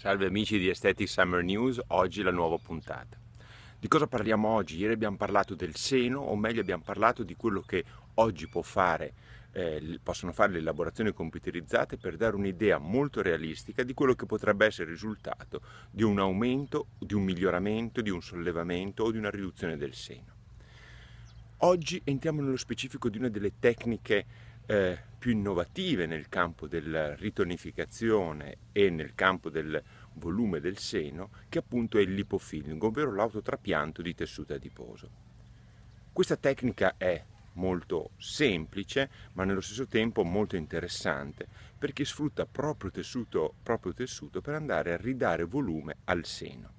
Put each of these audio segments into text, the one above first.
Salve amici di Aesthetic Summer News, oggi la nuova puntata. Di cosa parliamo oggi? Ieri abbiamo parlato del seno, o meglio abbiamo parlato di quello che oggi fare, eh, possono fare le elaborazioni computerizzate per dare un'idea molto realistica di quello che potrebbe essere il risultato di un aumento, di un miglioramento, di un sollevamento o di una riduzione del seno. Oggi entriamo nello specifico di una delle tecniche eh, più innovative nel campo della ritonificazione e nel campo del volume del seno, che appunto è lipofilling, ovvero l'autotrapianto di tessuto adiposo. Questa tecnica è molto semplice, ma nello stesso tempo molto interessante, perché sfrutta proprio tessuto, proprio tessuto per andare a ridare volume al seno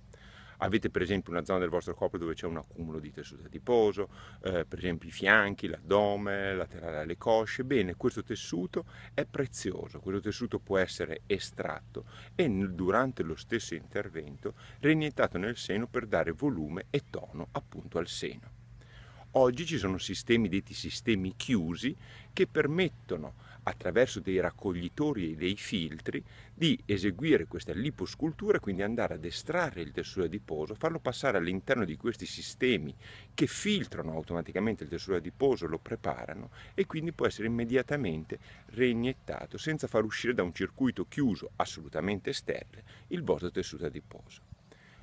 avete per esempio una zona del vostro corpo dove c'è un accumulo di tessuto adiposo, eh, per esempio i fianchi, l'addome, laterale alle cosce, bene, questo tessuto è prezioso, questo tessuto può essere estratto e durante lo stesso intervento reiniettato nel seno per dare volume e tono appunto al seno. Oggi ci sono sistemi, detti sistemi chiusi, che permettono attraverso dei raccoglitori e dei filtri di eseguire questa liposcultura, quindi andare ad estrarre il tessuto adiposo, farlo passare all'interno di questi sistemi che filtrano automaticamente il tessuto adiposo, lo preparano e quindi può essere immediatamente reiniettato senza far uscire da un circuito chiuso assolutamente sterile il vostro tessuto adiposo.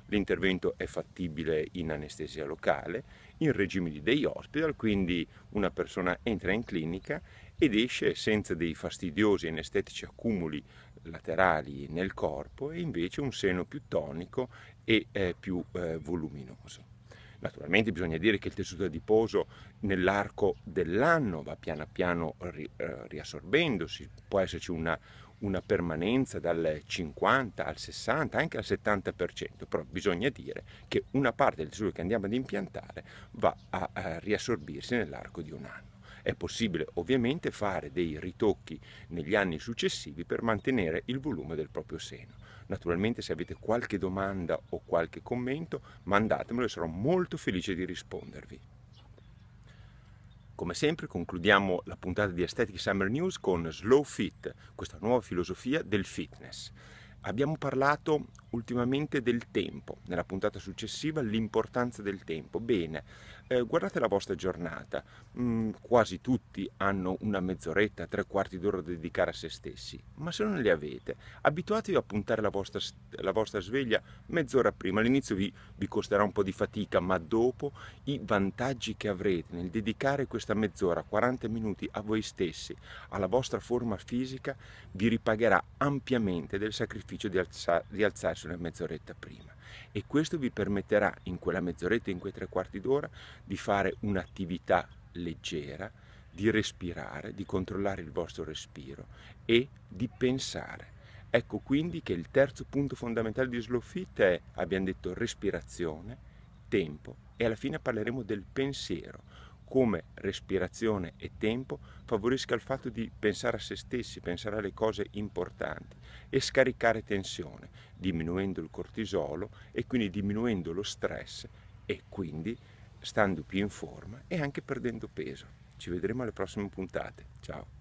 L'intervento è fattibile in anestesia locale, in regime di day hospital, quindi una persona entra in clinica ed esce senza dei fastidiosi anestetici accumuli laterali nel corpo e invece un seno più tonico e eh, più eh, voluminoso. Naturalmente bisogna dire che il tessuto adiposo nell'arco dell'anno va piano piano ri, eh, riassorbendosi, può esserci una, una permanenza dal 50 al 60, anche al 70%, però bisogna dire che una parte del tessuto che andiamo ad impiantare va a, a riassorbirsi nell'arco di un anno. È possibile ovviamente fare dei ritocchi negli anni successivi per mantenere il volume del proprio seno. Naturalmente se avete qualche domanda o qualche commento mandatemelo e sarò molto felice di rispondervi. Come sempre concludiamo la puntata di Aesthetic Summer News con Slow Fit, questa nuova filosofia del fitness. Abbiamo parlato ultimamente del tempo, nella puntata successiva l'importanza del tempo. Bene, eh, guardate la vostra giornata, mm, quasi tutti hanno una mezz'oretta, tre quarti d'ora da dedicare a se stessi, ma se non le avete, abituatevi a puntare la vostra, la vostra sveglia mezz'ora prima, all'inizio vi, vi costerà un po' di fatica, ma dopo i vantaggi che avrete nel dedicare questa mezz'ora, 40 minuti a voi stessi, alla vostra forma fisica, vi ripagherà ampiamente del sacrificio di, alza, di alzarsi una mezz'oretta prima e questo vi permetterà in quella mezz'oretta, in quei tre quarti d'ora di fare un'attività leggera, di respirare, di controllare il vostro respiro e di pensare. Ecco quindi che il terzo punto fondamentale di Slow Fit è, abbiamo detto, respirazione, tempo e alla fine parleremo del pensiero come respirazione e tempo favorisca il fatto di pensare a se stessi, pensare alle cose importanti e scaricare tensione, diminuendo il cortisolo e quindi diminuendo lo stress e quindi stando più in forma e anche perdendo peso. Ci vedremo alle prossime puntate. Ciao!